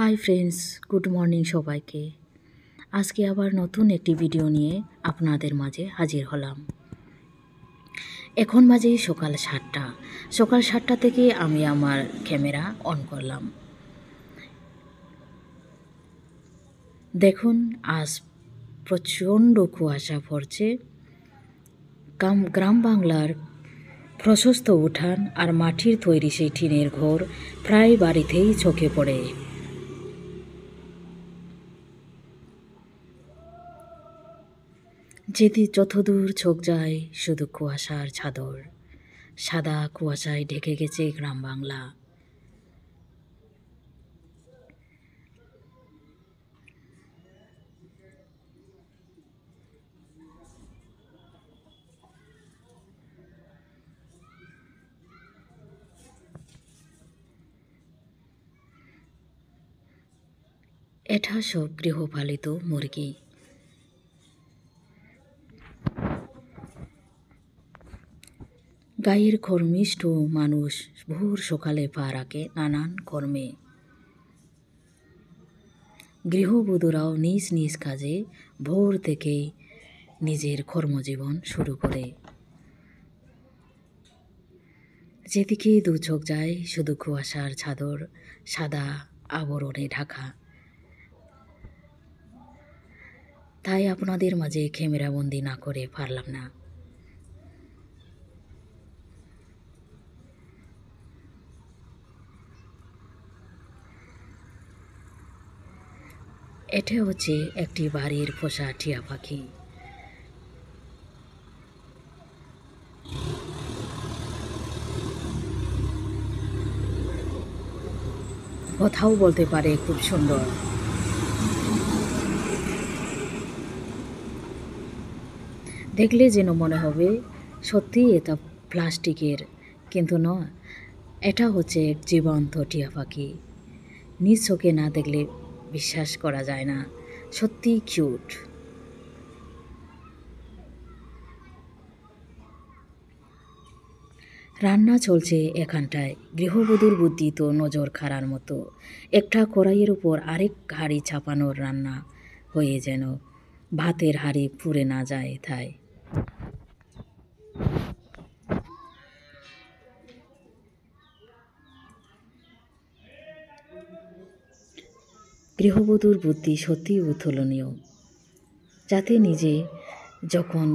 hi friends good morning সবাইকে আজকে আবার নতুন একটি ভিডিও নিয়ে আপনাদের মাঝে হাজির হলাম এখন মাঝে সকাল সাতটা সকাল সাতটা থেকে আমি আমার ক্যামেরা অন করলাম দেখুন আজ প্রচণ্ড কুয়াশা পড়ছে গ্রাম বাংলার প্রশস্ত উঠান আর মাটির তৈরি সেই টিনের ঘর প্রায় বাড়িতেই চোখে পড়ে যেতে যতদূর চোখ যায় শুধু কুয়াশার ছাদর সাদা কুয়াশায় ঢেকে গেছে গ্রাম বাংলা এটা সব গৃহপালিত মুরগি গায়ের কর্মিষ্ঠ মানুষ ভোর সকালে পা রাখে নানান কর্মে গৃহবধূরাও নিজ নিজ কাজে ভোর থেকেই নিজের কর্মজীবন শুরু করে যেদিকে দু চোখ যায় শুধু কুয়াশার ছাদর সাদা আবরণে ঢাকা তাই আপনাদের মাঝে ক্যামেরাবন্দি না করে পারলাম না এটা হচ্ছে একটি বাড়ির পোষা টিয়া পাখি কথাও বলতে পারে খুব সুন্দর দেখলে যেন মনে হবে সত্যি এটা প্লাস্টিকের কিন্তু নয় এটা হচ্ছে জীবন্ত টিয়া পাখি নিজ চোখে না দেখলে বিশ্বাস করা যায় না সত্যিই কিউট রান্না চলছে এখানটায় গৃহবধূর বুদ্ধি তো নজর খাড়ার মতো একটা কড়াইয়ের উপর আরেক হাড়ি ছাপানোর রান্না হয়ে যেন ভাতের হাড়ি পুড়ে না যায় তাই গৃহবধূর বুদ্ধি সত্যি উত্তোলনীয় যাতে নিজে যখন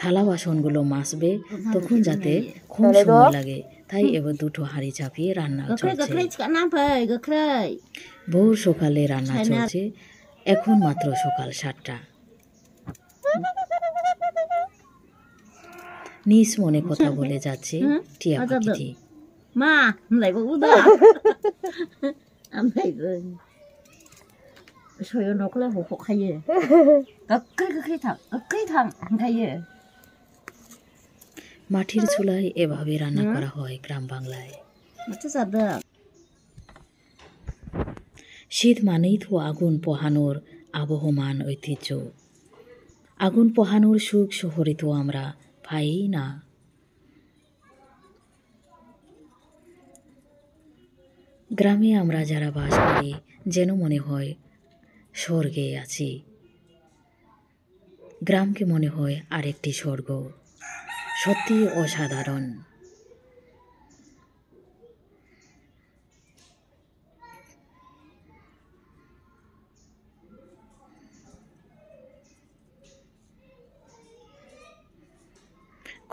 থালা বাসনগুলো মাসবে তখন যাতে খুব সময় লাগে তাই এবার দুটো হাঁড়ি চাপিয়ে রান্না বহু সকালে রান্না চলছে এখন মাত্র সকাল সাতটা নিজ মনে কথা বলে যাচ্ছে টিয়া আচ্ছা, মা सयो চুলায় এভাবে রান্না করা হয় গ্রাম বাংলায় শীত মানেই তো আগুন পোহানোর আবহমান ঐতিহ্য আগুন পোহানোর সুখ শহরে তো আমরা পাই না গ্রামে আমরা যারা বাস করি যেন মনে হয় স্বর্গে আছি গ্রামকে মনে হয় আরেকটি স্বর্গ সত্যি অসাধারণ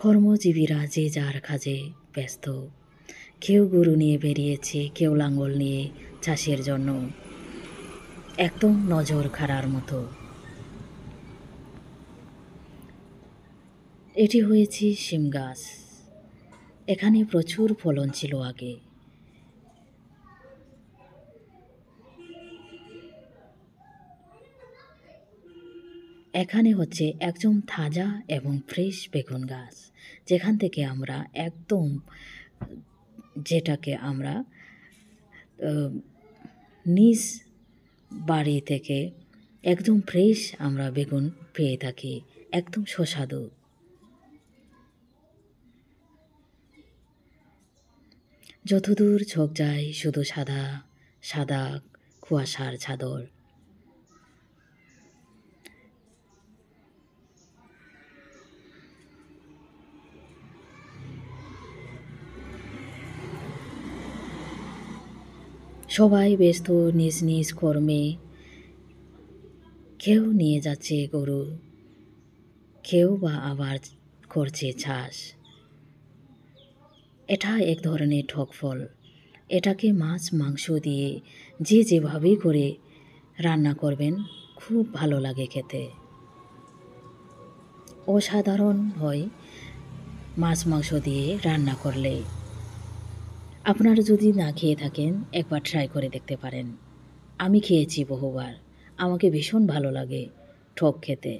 কর্মজীবীরা যে যার কাজে ব্যস্ত কেউ গরু নিয়ে বেরিয়েছে কেউ লাঙল নিয়ে চাষের জন্য একদম নজর খাড়ার মতো এটি হয়েছে শিম গাছ এখানে প্রচুর ফলন ছিল আগে এখানে হচ্ছে একদম তাজা এবং ফ্রেশ বেগুন গাছ যেখান থেকে আমরা একদম যেটাকে আমরা নিজ বাড়ি থেকে একদম ফ্রেশ আমরা বেগুন পেয়ে থাকি একদম সুস্বাদু যতদূর ঝোঁক যায় শুধু সাদা সাদা কুয়াশার চাদর সবাই ব্যস্ত নিজ নিজ কর্মে কেউ নিয়ে যাচ্ছে গরু কেউ বা আবার করছে চাষ এটা এক ধরনের ঠকফল এটাকে মাছ মাংস দিয়ে যে যেভাবেই করে রান্না করবেন খুব ভালো লাগে খেতে অসাধারণ হয় মাছ মাংস দিয়ে রান্না করলে আপনারা যদি না খেয়ে থাকেন একবার ট্রাই করে দেখতে পারেন আমি খেয়েছি বহুবার আমাকে ভীষণ ভালো লাগে ঠক খেতে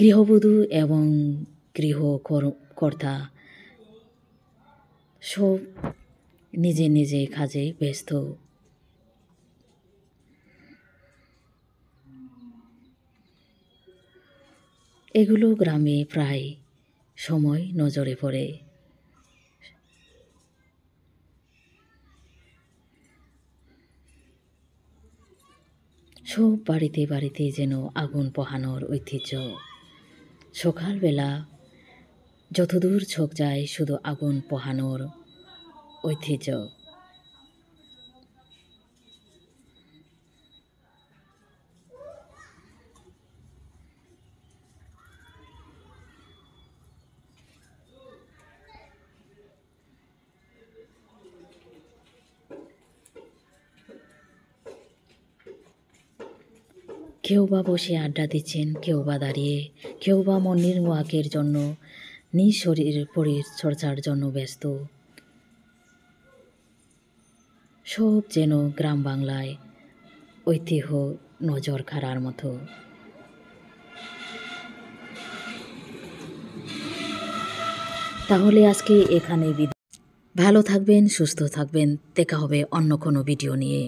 গৃহবধূ এবং গৃহ কর্তা সব নিজে নিজে কাজে ব্যস্ত এগুলো গ্রামে প্রায় সময় নজরে পড়ে সব বাড়িতে বাড়িতে যেন আগুন পোহানোর ঐতিহ্য সকালবেলা যতদূর ছোক যায় শুধু আগুন পোহানোর ঐতিহ্য কেউ বা বসে আড্ডা দিচ্ছেন কেউ বা দাঁড়িয়ে কেউ বা মন ওয়াকের জন্য নিজ শরীর পরিচর্যার জন্য ব্যস্ত সব যেন গ্রাম বাংলায় ঐতিহ্য নজর খাড়ার মতো তাহলে আজকে এখানে ভালো থাকবেন সুস্থ থাকবেন দেখা হবে অন্য কোনো ভিডিও নিয়ে